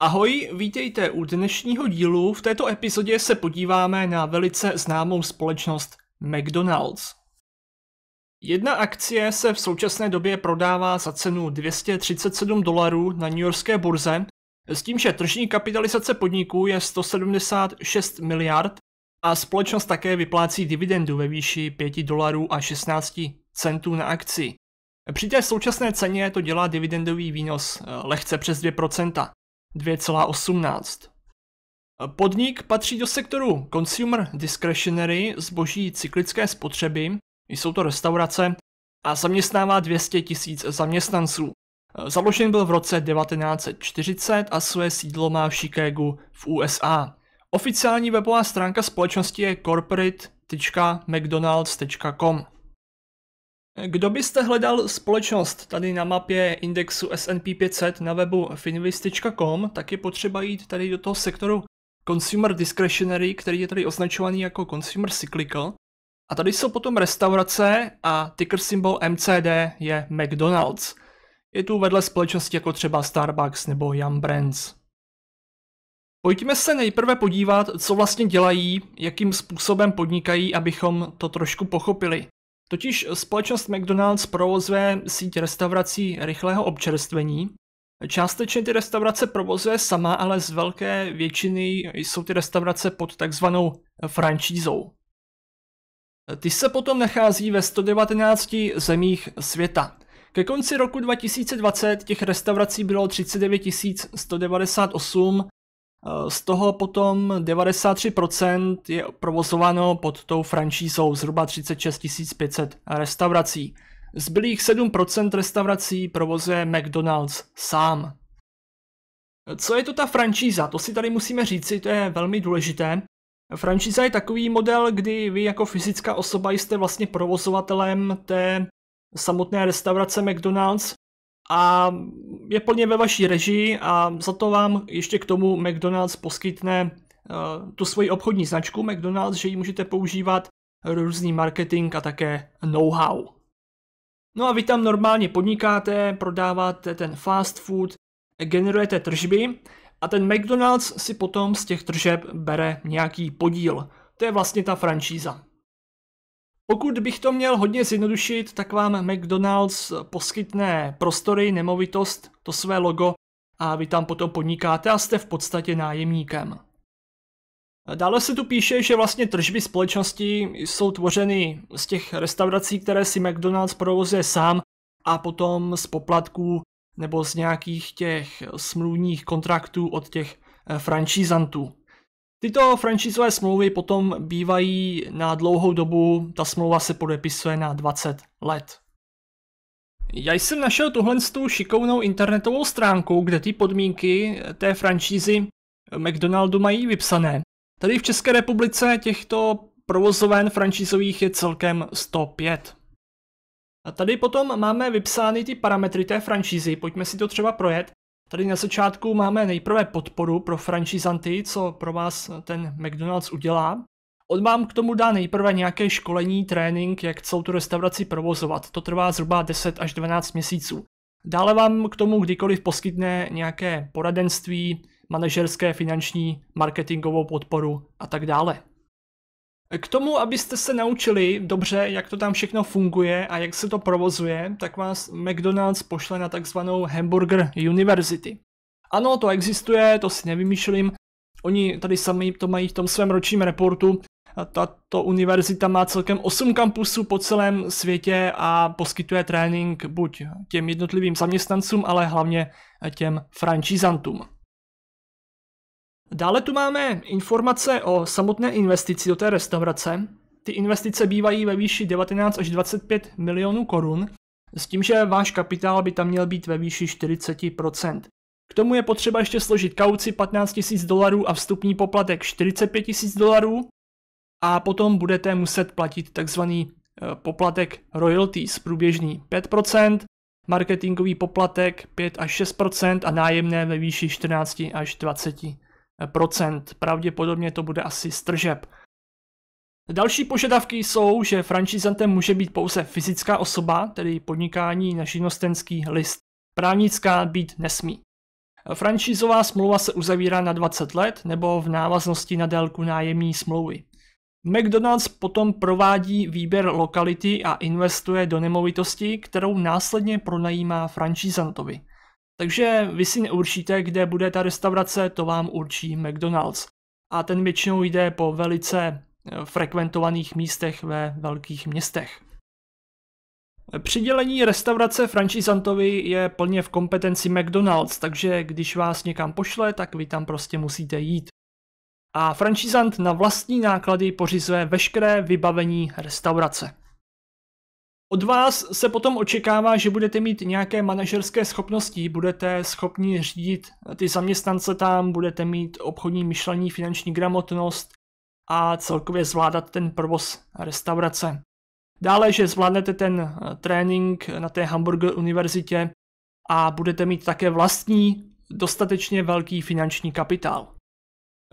Ahoj, vítejte u dnešního dílu. V této epizodě se podíváme na velice známou společnost McDonald's. Jedna akcie se v současné době prodává za cenu 237 dolarů na newyorské burze, s tím, že tržní kapitalizace podniku je 176 miliard a společnost také vyplácí dividendu ve výši 5 dolarů a 16 centů na akci. Při té současné ceně to dělá dividendový výnos eh, lehce přes 2%. 2,18. Podnik patří do sektoru Consumer Discretionary zboží cyklické spotřeby, jsou to restaurace, a zaměstnává 200 tisíc zaměstnanců. Založen byl v roce 1940 a své sídlo má v Chicagu v USA. Oficiální webová stránka společnosti je corporate.mcdonalds.com. Kdo byste hledal společnost tady na mapě indexu S&P 500 na webu finvis.com, tak je potřeba jít tady do toho sektoru Consumer Discretionary, který je tady označovaný jako Consumer Cyclical. A tady jsou potom restaurace a ticker symbol MCD je McDonald's. Je tu vedle společnosti jako třeba Starbucks nebo Yum Brands. Pojďme se nejprve podívat, co vlastně dělají, jakým způsobem podnikají, abychom to trošku pochopili. Totiž společnost McDonald's provozuje síť restaurací rychlého občerstvení. Částečně ty restaurace provozuje sama, ale z velké většiny jsou ty restaurace pod takzvanou franšízou. Ty se potom nachází ve 119 zemích světa. Ke konci roku 2020 těch restaurací bylo 39 198 Eh, z toho potom 93% je provozováno pod tou franšízou zhruba 36 500 restaurací. Zbylých 7% restaurací provozuje McDonald's sám. Eh, co je to ta franšíza? To si tady musíme říci, to je velmi důležité. Franšíza je takový model, kdy vy jako fyzická osoba jste vlastně provozovatelem té samotné restaurace McDonald's a je plně ve vaší režii a za to vám ještě k tomu McDonald's poskytne eh, tu svoji obchodní značku McDonald's, že ji můžete používat různý marketing a také know-how. No a vy tam normálně podnikáte, prodáváte ten fast food, generujete tržby a ten McDonald's si potom z těch tržeb bere nějaký podíl. To je vlastně ta franšíza. Pokud bych to měl hodně zjednodušit, tak vám McDonald's poskytne prostory, nemovitost, to své logo a vy tam potom podnikáte a jste v podstatě nájemníkem. Dále se tu píše, že vlastně tržby společnosti jsou tvořeny z těch restaurací, které si McDonald's provozuje sám a potom z poplatků nebo z nějakých těch smluvních kontraktů od těch eh, franšízantů. Tyto franchisové smlouvy potom bývají na dlouhou dobu, ta smlouva se podepisuje na 20 let. Já jsem našel tuhle šikovnou internetovou stránku, kde ty podmínky té franšízy McDonaldu mají vypsané. Tady v České republice těchto provozoven franšízových je celkem 105. A tady potom máme vypsány ty parametry té franšízy, pojďme si to třeba projet. Tady na začátku máme nejprve podporu pro franchisanty, co pro vás ten McDonald's udělá. On vám k tomu dá nejprve nějaké školení, trénink, jak celou tu restauraci provozovat. To trvá zhruba 10 až 12 měsíců. Dále vám k tomu kdykoliv poskytne nějaké poradenství, manažerské, finanční, marketingovou podporu a tak dále. K tomu, abyste se naučili dobře, jak to tam všechno funguje a jak se to provozuje, tak vás McDonald's pošle na takzvanou Hamburger University. Ano, to existuje, to si nevymýšlím. Oni tady sami to mají v tom svém ročním reportu. A tato univerzita má celkem 8 kampusů po celém světě a poskytuje trénink buď těm jednotlivým zaměstnancům, ale hlavně těm francízantům. Dále tu máme informace o samotné investici do té restaurace. Ty investice bývají ve výši 19 až 25 milionů korun, s tím, že váš kapitál by tam měl být ve výši 40%. K tomu je potřeba ještě složit kauci 15 000 dolarů a vstupní poplatek 45 000 dolarů a potom budete muset platit takzvaný eh, poplatek royalties průběžný 5%, marketingový poplatek 5 až 6% a nájemné ve výši 14 až 20 Procent Pravděpodobně to bude asi stržeb. Další požadavky jsou, že franšizantem může být pouze fyzická osoba, tedy podnikání na živnostenský list. Právnická být nesmí. Franšízová smlouva se uzavírá na 20 let nebo v návaznosti na délku nájemní smlouvy. McDonald's potom provádí výběr lokality a investuje do nemovitosti, kterou následně pronajímá franšízantovi. Takže vy si neurčíte, kde bude ta restaurace, to vám určí McDonald's. A ten většinou jde po velice eh, frekventovaných místech ve velkých městech. Přidělení restaurace franšizantovi je plně v kompetenci McDonald's, takže když vás někam pošle, tak vy tam prostě musíte jít. A franšizant na vlastní náklady pořizuje veškeré vybavení restaurace. Od vás se potom očekává, že budete mít nějaké manažerské schopnosti, budete schopni řídit ty zaměstnance tam, budete mít obchodní myšlení, finanční gramotnost a celkově zvládat ten provoz restaurace. Dále, že zvládnete ten eh, trénink na té Hamburger univerzitě a budete mít také vlastní dostatečně velký finanční kapitál.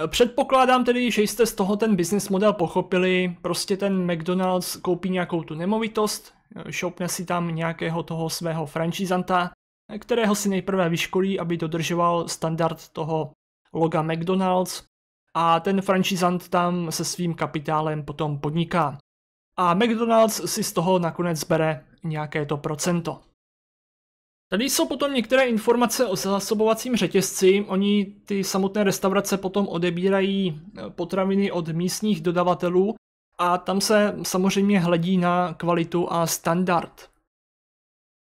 Eh, předpokládám tedy, že jste z toho ten business model pochopili, prostě ten McDonald's koupí nějakou tu nemovitost, šoupne si tam nějakého toho svého franchisanta, kterého si nejprve vyškolí, aby dodržoval standard toho loga McDonald's a ten franchisant tam se svým kapitálem potom podniká. A McDonald's si z toho nakonec bere nějaké to procento. Tady jsou potom některé informace o zásobovacím řetězci. Oni ty samotné restaurace potom odebírají potraviny od místních dodavatelů a tam se samozřejmě hledí na kvalitu a standard.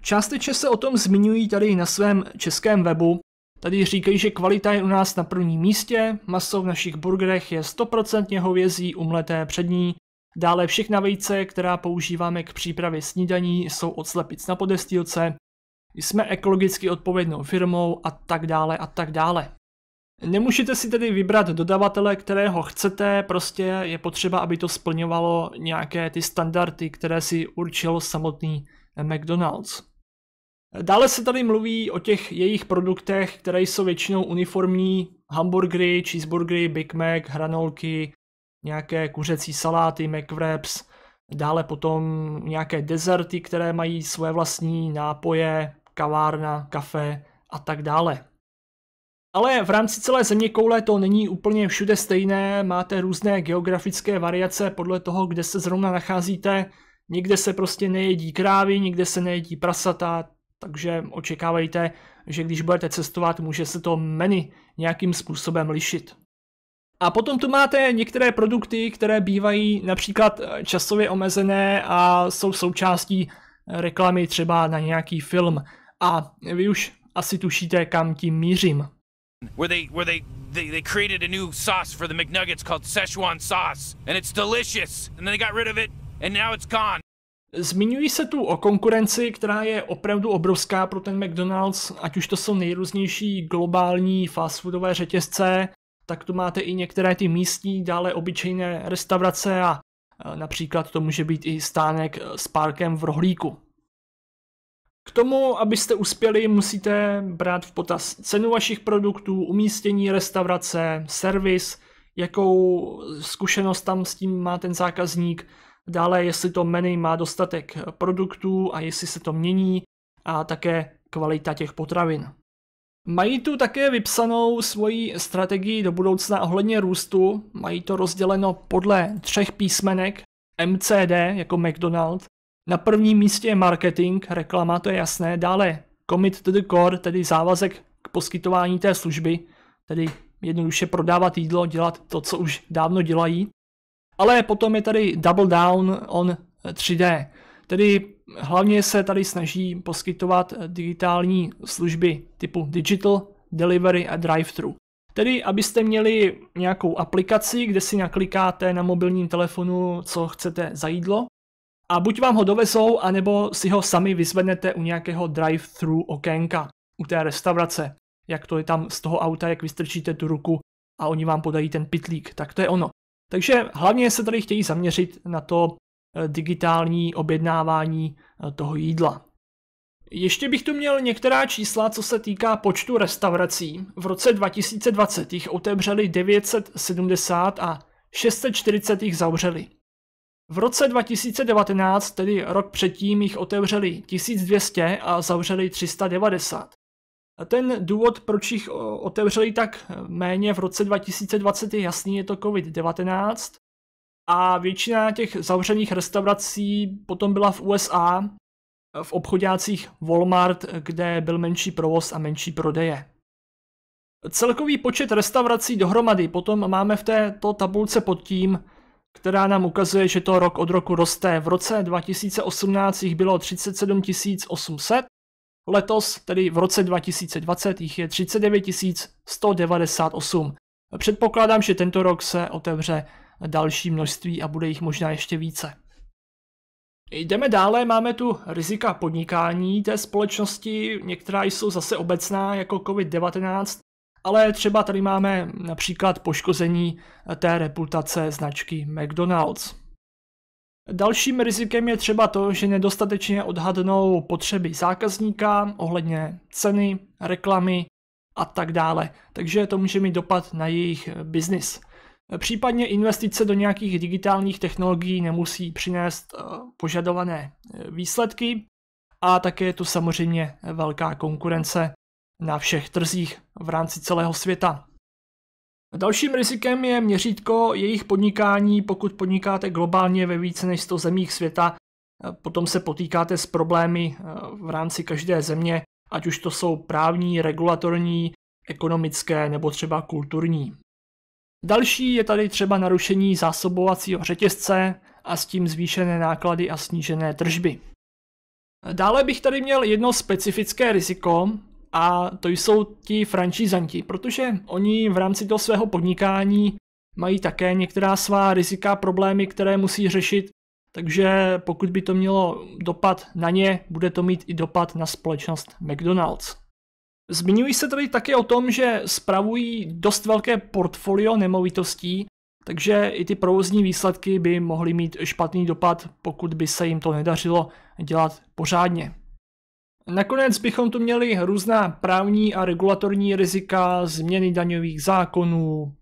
Částečně se o tom zmiňují tady na svém českém webu. Tady říkají, že kvalita je u nás na prvním místě, maso v našich burgerech je 100% hovězí, umleté přední, dále všechna vejce, která používáme k přípravě snídaní, jsou od slepic na podestýlce, jsme ekologicky odpovědnou firmou a tak dále a tak dále. Nemůžete si tedy vybrat dodavatele, kterého chcete, prostě je potřeba, aby to splňovalo nějaké ty standardy, které si určil samotný McDonald's. Dále se tady mluví o těch jejich produktech, které jsou většinou uniformní, hamburgery, cheeseburgery, Big Mac, hranolky, nějaké kuřecí saláty, McWraps, dále potom nějaké dezerty, které mají svoje vlastní nápoje, kavárna, kafe a tak dále. Ale v rámci celé země koule to není úplně všude stejné, máte různé geografické variace podle toho, kde se zrovna nacházíte. Někde se prostě nejedí krávy, někde se nejedí prasata, takže očekávejte, že když budete cestovat, může se to menu nějakým způsobem lišit. A potom tu máte některé produkty, které bývají například časově omezené a jsou součástí reklamy třeba na nějaký film. A vy už asi tušíte, kam tím mířím where they where they, they they created a new sauce for the McNuggets called Szechuan sauce, and it's delicious. And then they got rid of it, and now it's gone. Zmiňují se tu o konkurenci, která je opravdu obrovská pro ten McDonald's, ať už to jsou nejrůznější globální fast foodové řetězce, tak tu máte i některé ty místní, dále obyčejné restaurace a e, například to může být i stánek s parkem v rohlíku. K tomu, abyste uspěli, musíte brát v potaz cenu vašich produktů, umístění restaurace, servis, jakou zkušenost tam s tím má ten zákazník, dále jestli to menu má dostatek produktů a jestli se to mění a také kvalita těch potravin. Mají tu také vypsanou svoji strategii do budoucna ohledně růstu, mají to rozděleno podle třech písmenek MCD jako McDonald, na prvním místě je marketing, reklama, to je jasné, dále commit to the core, tedy závazek k poskytování té služby, tedy jednoduše prodávat jídlo, dělat to, co už dávno dělají. Ale potom je tady double down on 3D, tedy hlavně se tady snaží poskytovat digitální služby typu digital, delivery a drive-thru. Tedy, abyste měli nějakou aplikaci, kde si naklikáte na mobilním telefonu, co chcete za jídlo, a buď vám ho dovezou, anebo si ho sami vyzvednete u nějakého drive-thru okénka, u té restaurace. Jak to je tam z toho auta, jak vystrčíte tu ruku a oni vám podají ten pitlík, tak to je ono. Takže hlavně se tady chtějí zaměřit na to eh, digitální objednávání eh, toho jídla. Ještě bych tu měl některá čísla, co se týká počtu restaurací. V roce 2020 jich otevřeli 970 a 640 jich zavřeli. V roce 2019, tedy rok předtím, jich otevřeli 1200 a zavřeli 390. Ten důvod, proč jich otevřeli tak méně v roce 2020, je jasný, je to COVID-19. A většina těch zavřených restaurací potom byla v USA, v obchodácích Walmart, kde byl menší provoz a menší prodeje. Celkový počet restaurací dohromady potom máme v této tabulce pod tím, která nám ukazuje, že to rok od roku roste. V roce 2018 jich bylo 37 800, letos, tedy v roce 2020, jich je 39 198. Předpokládám, že tento rok se otevře další množství a bude jich možná ještě více. Jdeme dále, máme tu rizika podnikání té společnosti, některá jsou zase obecná, jako COVID-19, ale třeba tady máme například poškození eh, té reputace značky McDonald's. Dalším rizikem je třeba to, že nedostatečně odhadnou potřeby zákazníka ohledně ceny, reklamy a tak dále. Takže to může mít dopad na jejich eh, biznis. Případně investice do nějakých digitálních technologií nemusí přinést eh, požadované výsledky a také je tu samozřejmě velká konkurence na všech trzích v rámci celého světa. Dalším rizikem je měřítko jejich podnikání, pokud podnikáte globálně ve více než 100 zemích světa, potom se potýkáte s problémy eh, v rámci každé země, ať už to jsou právní, regulatorní, ekonomické nebo třeba kulturní. Další je tady třeba narušení zásobovacího řetězce a s tím zvýšené náklady a snížené tržby. Dále bych tady měl jedno specifické riziko, a to jsou ti franšizanti, protože oni v rámci toho svého podnikání mají také některá svá rizika, problémy, které musí řešit, takže pokud by to mělo dopad na ně, bude to mít i dopad na společnost McDonald's. Zmiňují se tady také o tom, že spravují dost velké portfolio nemovitostí, takže i ty provozní výsledky by mohly mít špatný dopad, pokud by se jim to nedařilo dělat pořádně. Nakonec bychom tu měli různá právní a regulatorní rizika, změny daňových zákonů,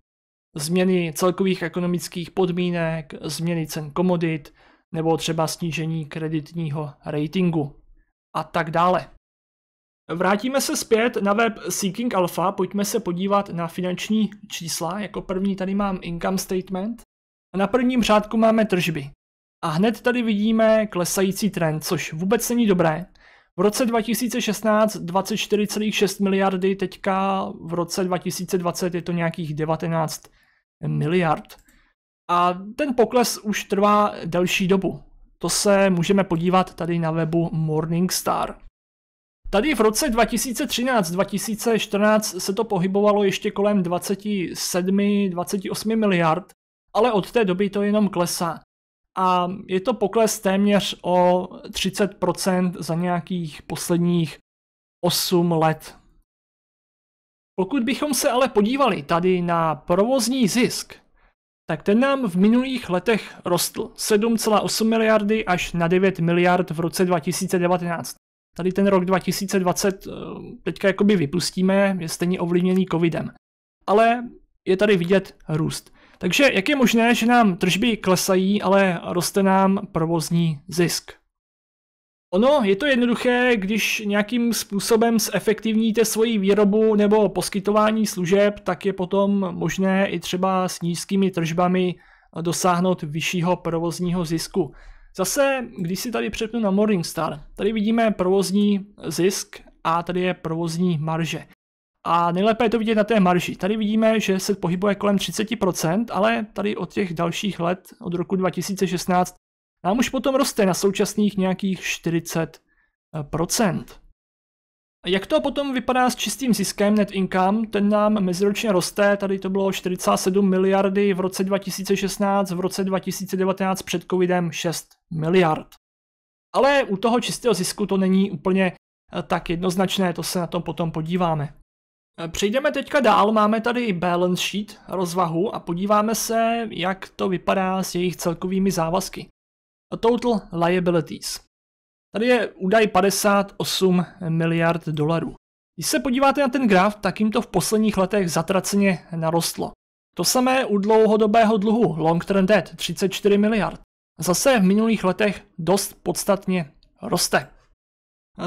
změny celkových ekonomických podmínek, změny cen komodit nebo třeba snížení kreditního ratingu a tak dále. Vrátíme se zpět na web Seeking Alpha, pojďme se podívat na finanční čísla. Jako první tady mám income statement. A na prvním řádku máme tržby. A hned tady vidíme klesající trend, což vůbec není dobré, v roce 2016 24,6 miliardy, teďka v roce 2020 je to nějakých 19 miliard. A ten pokles už trvá delší dobu. To se můžeme podívat tady na webu Morningstar. Tady v roce 2013-2014 se to pohybovalo ještě kolem 27-28 miliard, ale od té doby to jenom klesá a je to pokles téměř o 30% za nějakých posledních 8 let. Pokud bychom se ale podívali tady na provozní zisk, tak ten nám v minulých letech rostl 7,8 miliardy až na 9 miliard v roce 2019. Tady ten rok 2020 eh, teďka jakoby vypustíme, je stejně ovlivněný covidem. Ale je tady vidět růst. Takže jak je možné, že nám tržby klesají, ale roste nám provozní zisk? Ono je to jednoduché, když nějakým způsobem zefektivníte svoji výrobu nebo poskytování služeb, tak je potom možné i třeba s nízkými tržbami dosáhnout vyššího provozního zisku. Zase, když si tady přepnu na Morningstar, tady vidíme provozní zisk a tady je provozní marže. A nejlépe je to vidět na té marži. Tady vidíme, že se pohybuje kolem 30%, ale tady od těch dalších let, od roku 2016, nám už potom roste na současných nějakých 40%. Jak to potom vypadá s čistým ziskem net income? Ten nám meziročně roste, tady to bylo 47 miliardy v roce 2016, v roce 2019 před covidem 6 miliard. Ale u toho čistého zisku to není úplně eh, tak jednoznačné, to se na tom potom podíváme. Eh, přejdeme teďka dál, máme tady balance sheet, rozvahu a podíváme se, jak to vypadá s jejich celkovými závazky. Total liabilities. Tady je údaj 58 miliard dolarů. Když se podíváte na ten graf, tak jim to v posledních letech zatraceně narostlo. To samé u dlouhodobého dluhu long term debt 34 miliard. Zase v minulých letech dost podstatně roste.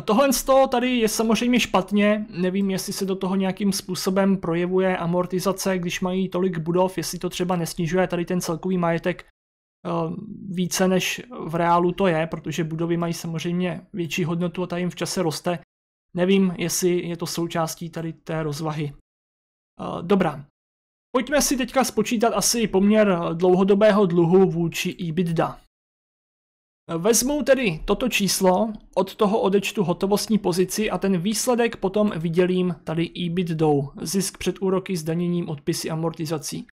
Tohle z toho tady je samozřejmě špatně, nevím jestli se do toho nějakým způsobem projevuje amortizace, když mají tolik budov, jestli to třeba nesnižuje tady ten celkový majetek eh, více než v reálu to je, protože budovy mají samozřejmě větší hodnotu a ta jim v čase roste. Nevím, jestli je to součástí tady té rozvahy. Eh, dobrá. Pojďme si teďka spočítat asi poměr dlouhodobého dluhu vůči EBITDA. Vezmu tedy toto číslo, od toho odečtu hotovostní pozici a ten výsledek potom vydělím tady EBITDou, zisk před úroky, zdaněním, odpisy, amortizací.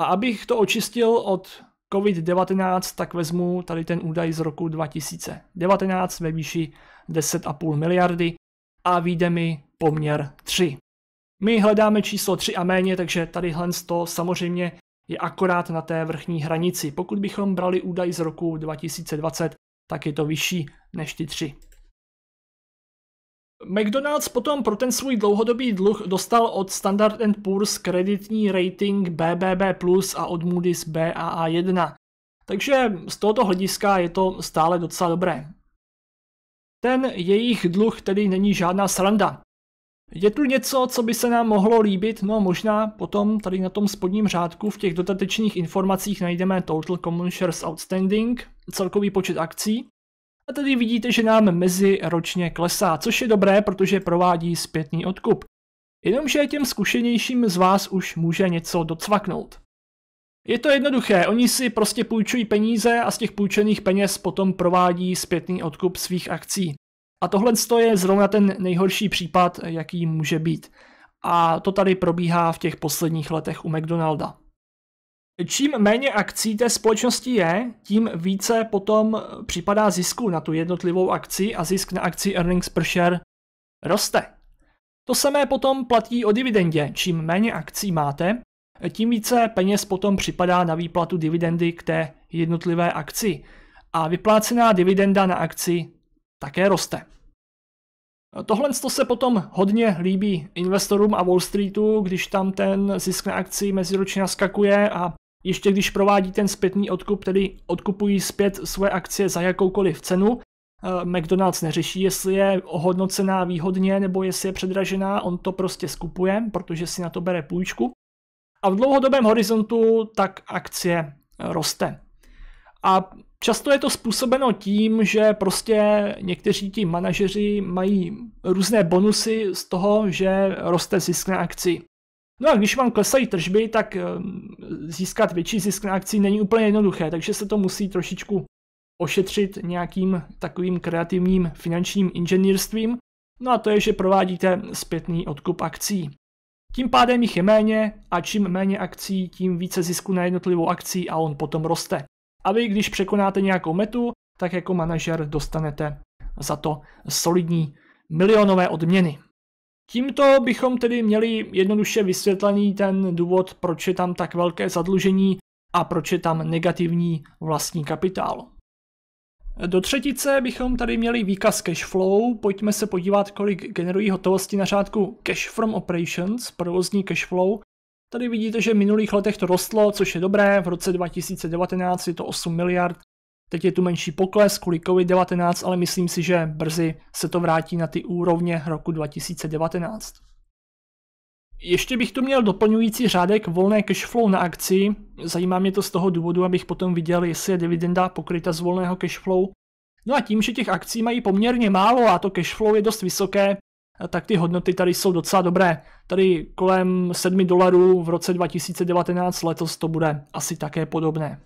A abych to očistil od COVID-19, tak vezmu tady ten údaj z roku 2019 ve výši 10,5 miliardy a vyjde mi poměr 3. My hledáme číslo 3 a méně, takže tadyhle to samozřejmě je akorát na té vrchní hranici. Pokud bychom brali údaj z roku 2020, tak je to vyšší než ty tři. McDonald's potom pro ten svůj dlouhodobý dluh dostal od Standard Poor's kreditní rating BBB+, a od Moody's BAA1. Takže z tohoto hlediska je to stále docela dobré. Ten jejich dluh tedy není žádná sranda. Je tu něco, co by se nám mohlo líbit? No možná potom tady na tom spodním řádku v těch dodatečných informacích najdeme Total Common Shares Outstanding, celkový počet akcí. A tady vidíte, že nám mezi ročně klesá, což je dobré, protože provádí zpětný odkup. Jenomže těm zkušenějším z vás už může něco docvaknout. Je to jednoduché, oni si prostě půjčují peníze a z těch půjčených peněz potom provádí zpětný odkup svých akcí. A tohle je zrovna ten nejhorší případ, jaký může být. A to tady probíhá v těch posledních letech u McDonalda. Čím méně akcí té společnosti je, tím více potom připadá zisku na tu jednotlivou akci a zisk na akci earnings per share roste. To samé potom platí o dividendě. Čím méně akcí máte, tím více peněz potom připadá na výplatu dividendy k té jednotlivé akci. A vyplácená dividenda na akci také roste. Tohle se potom hodně líbí investorům a Wall Streetu, když tam ten zisk na akci meziročně naskakuje a ještě když provádí ten zpětný odkup, tedy odkupují zpět své akcie za jakoukoliv cenu. Eh, McDonald's neřeší, jestli je ohodnocená výhodně nebo jestli je předražená, on to prostě skupuje, protože si na to bere půjčku. A v dlouhodobém horizontu tak akcie roste. A Často je to způsobeno tím, že prostě někteří ti manažeři mají různé bonusy z toho, že roste zisk na akci. No a když vám klesají tržby, tak eh, získat větší zisk na akci není úplně jednoduché, takže se to musí trošičku ošetřit nějakým takovým kreativním finančním inženýrstvím. No a to je, že provádíte zpětný odkup akcí. Tím pádem jich je méně a čím méně akcí, tím více zisku na jednotlivou akcí a on potom roste. A vy, když překonáte nějakou metu, tak jako manažer dostanete za to solidní milionové odměny. Tímto bychom tedy měli jednoduše vysvětlený ten důvod, proč je tam tak velké zadlužení a proč je tam negativní vlastní kapitál. Do třetice bychom tady měli výkaz cash flow. Pojďme se podívat, kolik generují hotovosti na řádku cash from operations, provozní cash flow Tady vidíte, že v minulých letech to rostlo, což je dobré, v roce 2019 je to 8 miliard, teď je tu menší pokles kvůli COVID-19, ale myslím si, že brzy se to vrátí na ty úrovně roku 2019. Ještě bych tu měl doplňující řádek volné flow na akci. Zajímá mě to z toho důvodu, abych potom viděl, jestli je dividenda pokryta z volného flow. No a tím, že těch akcí mají poměrně málo a to flow je dost vysoké, Eh, tak ty hodnoty tady jsou docela dobré. Tady kolem 7 dolarů v roce 2019 letos to bude asi také podobné.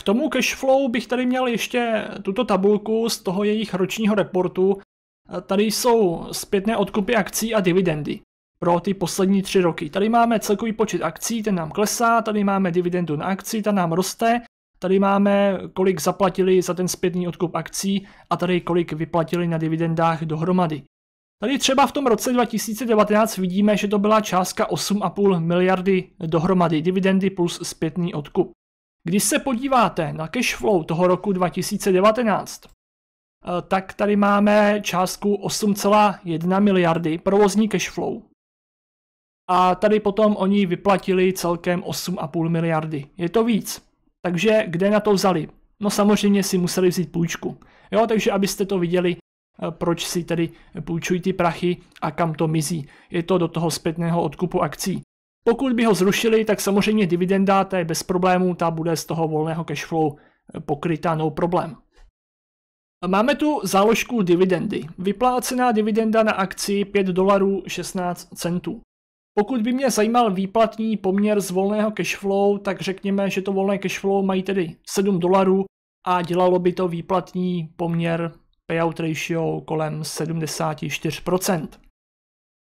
K tomu cashflow bych tady měl ještě tuto tabulku z toho jejich ročního reportu. Eh, tady jsou zpětné odkupy akcí a dividendy pro ty poslední tři roky. Tady máme celkový počet akcí, ten nám klesá, tady máme dividendu na akci, ta nám roste, tady máme kolik zaplatili za ten zpětný odkup akcí a tady kolik vyplatili na dividendách dohromady. Tady třeba v tom roce 2019 vidíme, že to byla částka 8,5 miliardy dohromady dividendy plus zpětný odkup. Když se podíváte na cash flow toho roku 2019, eh, tak tady máme částku 8,1 miliardy provozní cash flow. A tady potom oni vyplatili celkem 8,5 miliardy. Je to víc. Takže kde na to vzali? No samozřejmě si museli vzít půjčku. Jo, takže abyste to viděli, Eh, proč si tedy půjčují ty prachy a kam to mizí. Je to do toho zpětného odkupu akcí. Pokud by ho zrušili, tak samozřejmě dividenda, ta je bez problémů, ta bude z toho volného cashflow eh, pokrytá, no problém. Máme tu záložku dividendy. Vyplácená dividenda na akci 5 dolarů 16 centů. Pokud by mě zajímal výplatní poměr z volného cashflow, tak řekněme, že to volné cashflow mají tedy 7 dolarů a dělalo by to výplatní poměr payout ratio kolem 74%.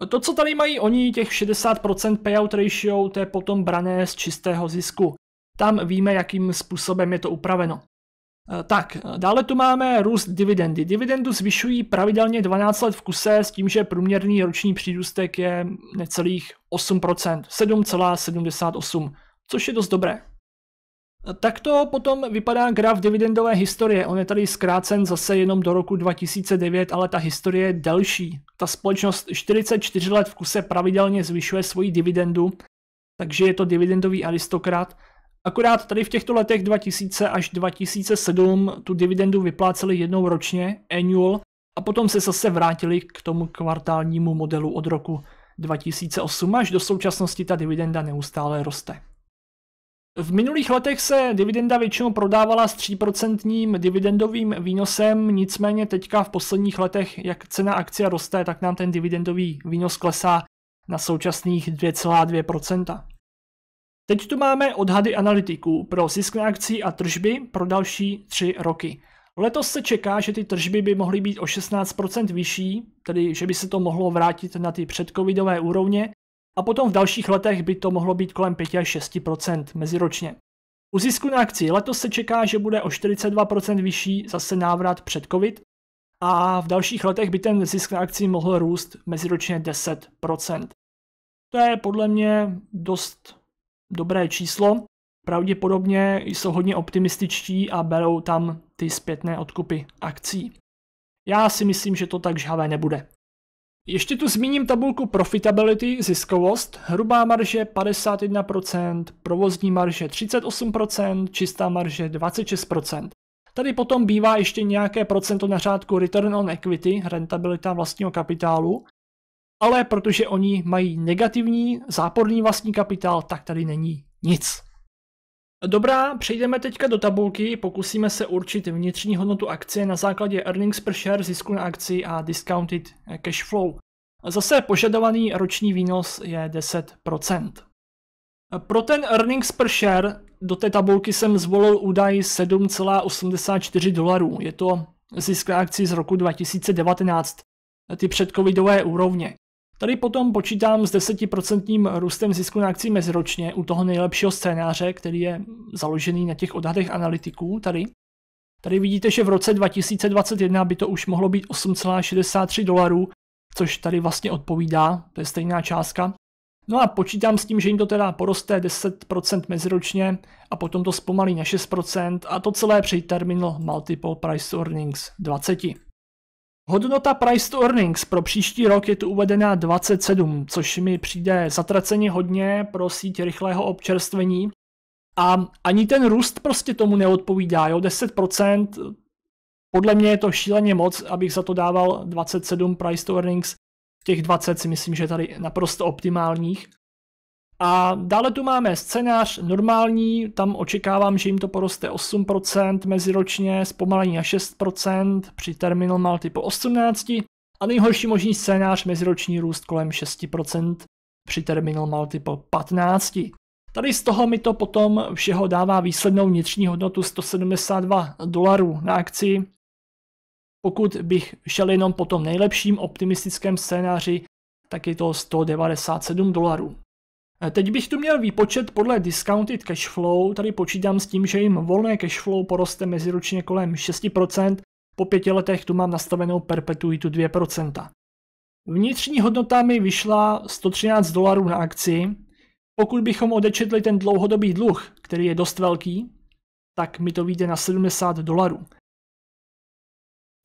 To, co tady mají oni, těch 60% payout ratio, to je potom brané z čistého zisku. Tam víme, jakým způsobem je to upraveno. Eh, tak, dále tu máme růst dividendy. Dividendu zvyšují pravidelně 12 let v kuse s tím, že průměrný roční přírůstek je necelých 8%, 7,78, což je dost dobré. Tak to potom vypadá graf dividendové historie. On je tady zkrácen zase jenom do roku 2009, ale ta historie je delší. Ta společnost 44 let v kuse pravidelně zvyšuje svoji dividendu, takže je to dividendový aristokrat. Akorát tady v těchto letech 2000 až 2007 tu dividendu vypláceli jednou ročně, annual, a potom se zase vrátili k tomu kvartálnímu modelu od roku 2008 až do současnosti ta dividenda neustále roste. V minulých letech se dividenda většinou prodávala s 3% dividendovým výnosem, nicméně teďka v posledních letech, jak cena akcia roste, tak nám ten dividendový výnos klesá na současných 2,2%. Teď tu máme odhady analytiků pro zisk na akcí a tržby pro další tři roky. Letos se čeká, že ty tržby by mohly být o 16% vyšší, tedy že by se to mohlo vrátit na ty předcovidové úrovně, a potom v dalších letech by to mohlo být kolem 5 až 6 meziročně. U zisku na akci letos se čeká, že bude o 42 vyšší zase návrat před COVID a v dalších letech by ten zisk na akci mohl růst meziročně 10 To je podle mě dost dobré číslo. Pravděpodobně jsou hodně optimističtí a berou tam ty zpětné odkupy akcí. Já si myslím, že to tak žhavé nebude. Ještě tu zmíním tabulku profitability, ziskovost, hrubá marže 51%, provozní marže 38%, čistá marže 26%. Tady potom bývá ještě nějaké procento na řádku return on equity, rentabilita vlastního kapitálu, ale protože oni mají negativní záporný vlastní kapitál, tak tady není nic. Dobrá, přejdeme teďka do tabulky, pokusíme se určit vnitřní hodnotu akcie na základě earnings per share, zisku na akci a discounted cash flow. Zase požadovaný roční výnos je 10%. Pro ten earnings per share do té tabulky jsem zvolil údaj 7,84 dolarů. Je to zisk na akci z roku 2019, ty předcovidové úrovně. Tady potom počítám s 10% růstem zisku na akci meziročně u toho nejlepšího scénáře, který je založený na těch odhadech analytiků tady. Tady vidíte, že v roce 2021 by to už mohlo být 8,63 dolarů, což tady vlastně odpovídá, to je stejná částka. No a počítám s tím, že jim to teda poroste 10% meziročně a potom to zpomalí na 6% a to celé při terminal multiple price earnings 20. Hodnota price to earnings pro příští rok je tu uvedená 27, což mi přijde zatraceně hodně pro síť rychlého občerstvení. A ani ten růst prostě tomu neodpovídá, jo, 10%, podle mě je to šíleně moc, abych za to dával 27 price to earnings, těch 20 si myslím, že tady naprosto optimálních. A dále tu máme scénář normální, tam očekávám, že jim to poroste 8% meziročně, zpomalení na 6%, při terminal multi po 18% a nejhorší možný scénář meziroční růst kolem 6% při terminal multi po 15%. Tady z toho mi to potom všeho dává výslednou vnitřní hodnotu 172 dolarů na akci. Pokud bych šel jenom po tom nejlepším optimistickém scénáři, tak je to 197 dolarů. Eh, teď bych tu měl výpočet podle discounted cash flow, tady počítám s tím, že jim volné cash flow poroste meziročně kolem 6%, po pěti letech tu mám nastavenou perpetuitu 2%. Vnitřní hodnota mi vyšla 113 dolarů na akci. Pokud bychom odečetli ten dlouhodobý dluh, který je dost velký, tak mi to vyjde na 70 dolarů.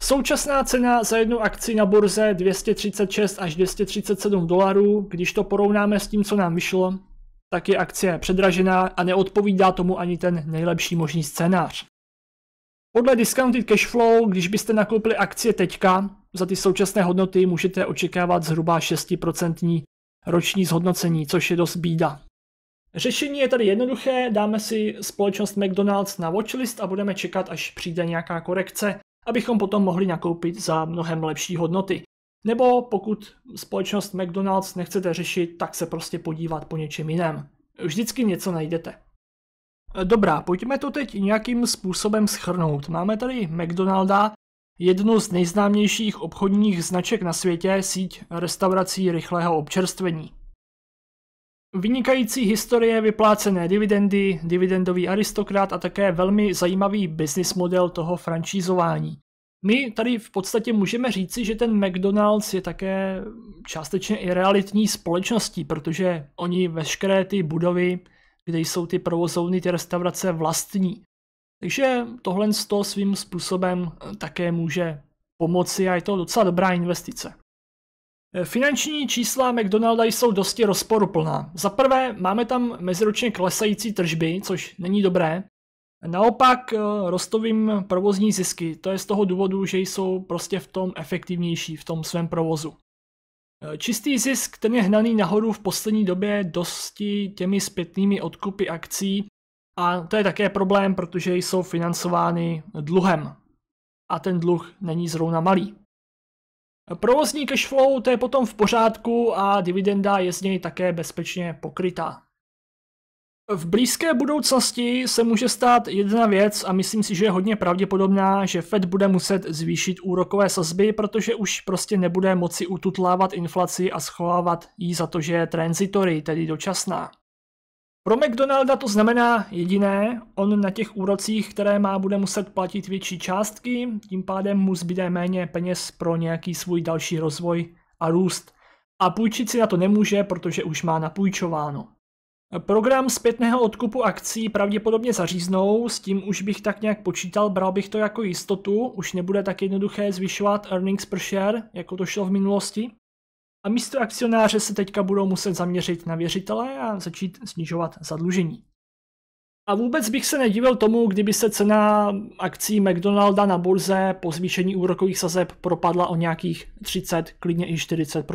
Současná cena za jednu akci na burze 236 až 237 dolarů, když to porovnáme s tím, co nám vyšlo, tak je akcie předražená a neodpovídá tomu ani ten nejlepší možný scénář. Podle discounted cash flow, když byste nakoupili akcie teďka, za ty současné hodnoty můžete očekávat zhruba 6% roční zhodnocení, což je dost bída. Řešení je tady jednoduché, dáme si společnost McDonald's na watchlist a budeme čekat, až přijde nějaká korekce abychom potom mohli nakoupit za mnohem lepší hodnoty. Nebo pokud společnost McDonald's nechcete řešit, tak se prostě podívat po něčem jiném. Vždycky něco najdete. Dobrá, pojďme to teď nějakým způsobem schrnout. Máme tady McDonalda, jednu z nejznámějších obchodních značek na světě, síť restaurací rychlého občerstvení. Vynikající historie vyplácené dividendy, dividendový aristokrat a také velmi zajímavý business model toho franšízování. My tady v podstatě můžeme říci, že ten McDonald's je také částečně i realitní společností, protože oni veškeré ty budovy, kde jsou ty provozovny, ty restaurace vlastní. Takže tohle toho svým způsobem také může pomoci a je to docela dobrá investice. Eh, finanční čísla McDonalda jsou dosti rozporuplná. Za prvé, máme tam meziročně klesající tržby, což není dobré. Naopak eh, rostovým provozní zisky, to je z toho důvodu, že jsou prostě v tom efektivnější, v tom svém provozu. Eh, čistý zisk, ten je hnaný nahoru v poslední době dosti těmi zpětnými odkupy akcí a to je také problém, protože jsou financovány dluhem. A ten dluh není zrovna malý. Provozní cashflow to je potom v pořádku a dividenda je z něj také bezpečně pokrytá. V blízké budoucnosti se může stát jedna věc a myslím si, že je hodně pravděpodobná, že Fed bude muset zvýšit úrokové sazby, protože už prostě nebude moci ututlávat inflaci a schovávat ji za to, že je transitory, tedy dočasná. Pro McDonalda to znamená jediné, on na těch úrocích, které má, bude muset platit větší částky, tím pádem mu zbyde méně peněz pro nějaký svůj další rozvoj a růst. A půjčit si na to nemůže, protože už má napůjčováno. Program zpětného odkupu akcí pravděpodobně zaříznou, s tím už bych tak nějak počítal, bral bych to jako jistotu, už nebude tak jednoduché zvyšovat earnings per share, jako to šlo v minulosti. A místo akcionáře se teďka budou muset zaměřit na věřitele a začít snižovat zadlužení. A vůbec bych se nedivil tomu, kdyby se cena akcí McDonalda na burze po zvýšení úrokových sazeb propadla o nějakých 30, klidně i 40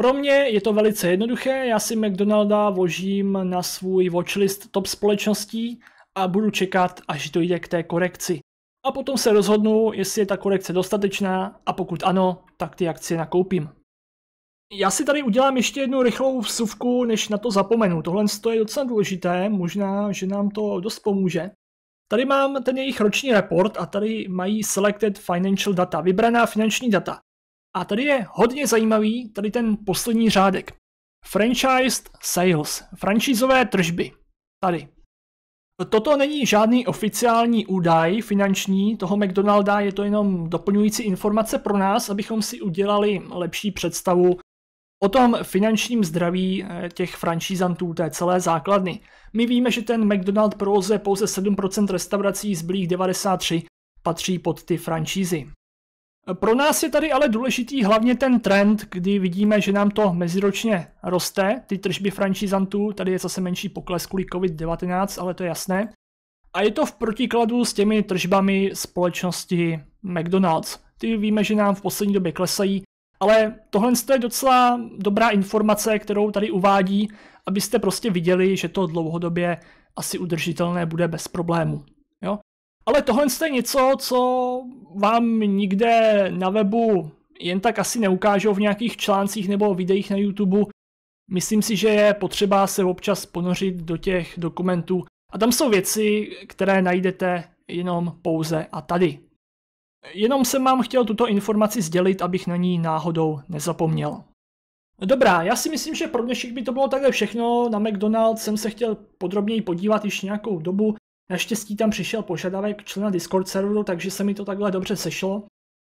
Pro mě je to velice jednoduché, já si McDonalda vložím na svůj watchlist top společností a budu čekat, až dojde k té korekci. A potom se rozhodnu, jestli je ta korekce dostatečná a pokud ano, tak ty akcie nakoupím. Já si tady udělám ještě jednu rychlou vsuvku, než na to zapomenu. Tohle je docela důležité, možná, že nám to dost pomůže. Tady mám ten jejich roční report a tady mají selected financial data, vybraná finanční data. A tady je hodně zajímavý tady ten poslední řádek. Franchised sales, franchisové tržby. Tady. Toto není žádný oficiální údaj finanční toho McDonalda, je to jenom doplňující informace pro nás, abychom si udělali lepší představu O tom finančním zdraví eh, těch franšízantů té celé základny. My víme, že ten McDonald provozuje pouze 7% restaurací, zbylých 93 patří pod ty franšízy. Pro nás je tady ale důležitý hlavně ten trend, kdy vidíme, že nám to meziročně roste, ty tržby franšízantů, tady je zase menší pokles kvůli COVID-19, ale to je jasné. A je to v protikladu s těmi tržbami společnosti McDonald's. Ty víme, že nám v poslední době klesají ale tohle je docela dobrá informace, kterou tady uvádí, abyste prostě viděli, že to dlouhodobě asi udržitelné bude bez problému. Jo? Ale tohle je něco, co vám nikde na webu jen tak asi neukážou v nějakých článcích nebo videích na YouTube. Myslím si, že je potřeba se občas ponořit do těch dokumentů. A tam jsou věci, které najdete jenom pouze a tady. Jenom jsem vám chtěl tuto informaci sdělit, abych na ní náhodou nezapomněl. Dobrá, já si myslím, že pro dnešek by to bylo takhle všechno. Na McDonald's jsem se chtěl podrobněji podívat již nějakou dobu. Naštěstí tam přišel požadavek člena Discord serveru, takže se mi to takhle dobře sešlo.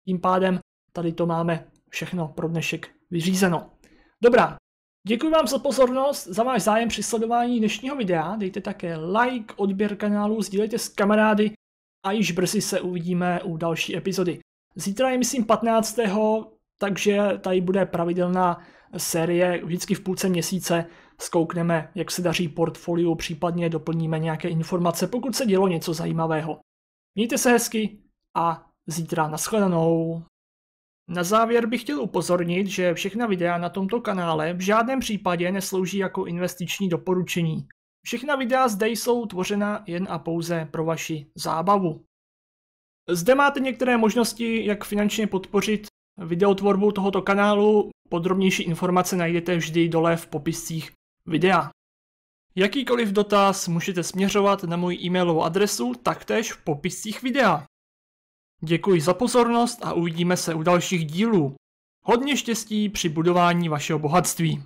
Tím pádem tady to máme všechno pro dnešek vyřízeno. Dobrá, děkuji vám za pozornost, za váš zájem při sledování dnešního videa. Dejte také like, odběr kanálu, sdílejte s kamarády a již brzy se uvidíme u další epizody. Zítra je myslím 15. takže tady bude pravidelná série, vždycky v půlce měsíce zkoukneme, jak se daří portfoliu, případně doplníme nějaké informace, pokud se dělo něco zajímavého. Mějte se hezky a zítra nashledanou. Na závěr bych chtěl upozornit, že všechna videa na tomto kanále v žádném případě neslouží jako investiční doporučení. Všechna videa zde jsou tvořena jen a pouze pro vaši zábavu. Zde máte některé možnosti, jak finančně podpořit videotvorbu tohoto kanálu. Podrobnější informace najdete vždy dole v popiscích videa. Jakýkoliv dotaz můžete směřovat na moji e-mailovou adresu taktéž v popiscích videa. Děkuji za pozornost a uvidíme se u dalších dílů. Hodně štěstí při budování vašeho bohatství.